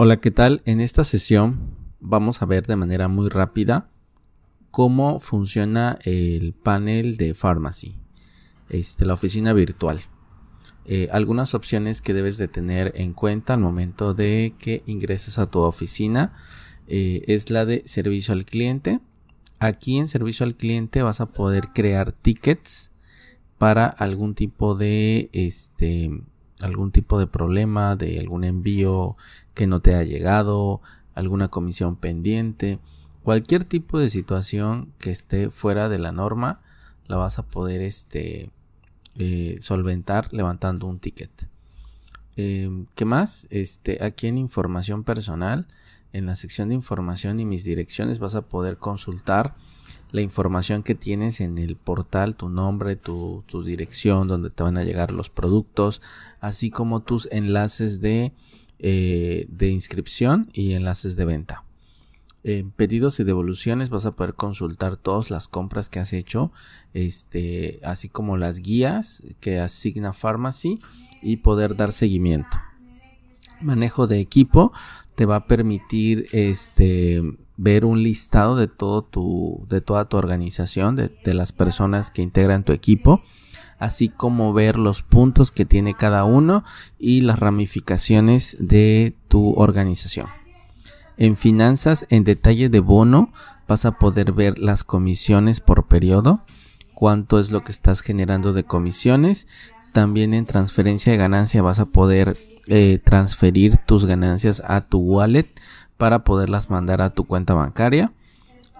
Hola, ¿qué tal? En esta sesión vamos a ver de manera muy rápida cómo funciona el panel de Pharmacy, este, la oficina virtual. Eh, algunas opciones que debes de tener en cuenta al momento de que ingreses a tu oficina eh, es la de servicio al cliente. Aquí en servicio al cliente vas a poder crear tickets para algún tipo de este, algún tipo de problema de algún envío que no te ha llegado, alguna comisión pendiente, cualquier tipo de situación que esté fuera de la norma, la vas a poder este, eh, solventar levantando un ticket. Em, ¿Qué más? Este, aquí en información personal, en la sección de información y mis direcciones vas a poder consultar la información que tienes en el portal, tu nombre, tu, dirección, donde te van a llegar los productos, así como tus enlaces de, eh, de inscripción y enlaces de venta. En pedidos y devoluciones vas a poder consultar todas las compras que has hecho, este, así como las guías que asigna Pharmacy y poder dar seguimiento. Manejo de equipo te va a permitir este ver un listado de, todo tu, de toda tu organización, de, las personas que integran tu equipo, así como ver los puntos que tiene cada uno y las ramificaciones de tu organización. En finanzas, en detalle de bono, vas a poder ver las comisiones por periodo, cuánto es lo que estás generando de comisiones. También en transferencia de ganancia vas a poder eh, transferir tus ganancias a tu wallet para poderlas mandar a tu cuenta bancaria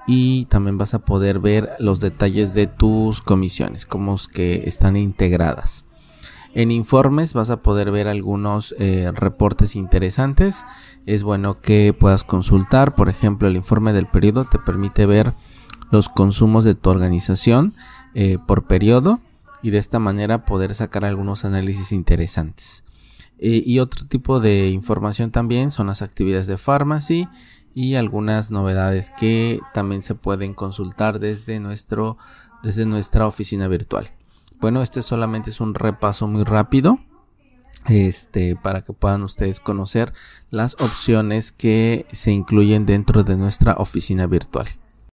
y también vas a poder ver los detalles de tus comisiones, como es que están integradas. En informes vas a poder ver algunos eh, reportes interesantes. Es bueno que puedas consultar, por ejemplo, el informe del periodo te permite ver los consumos de tu organización eh, por periodo y de esta manera poder sacar algunos análisis interesantes. Eh, y otro tipo de información también son las actividades de Pharmacy y algunas novedades que también se pueden consultar desde, nuestro, desde nuestra oficina virtual. Bueno, este solamente es un repaso muy rápido este, para que puedan ustedes conocer las opciones que se incluyen dentro de nuestra oficina virtual.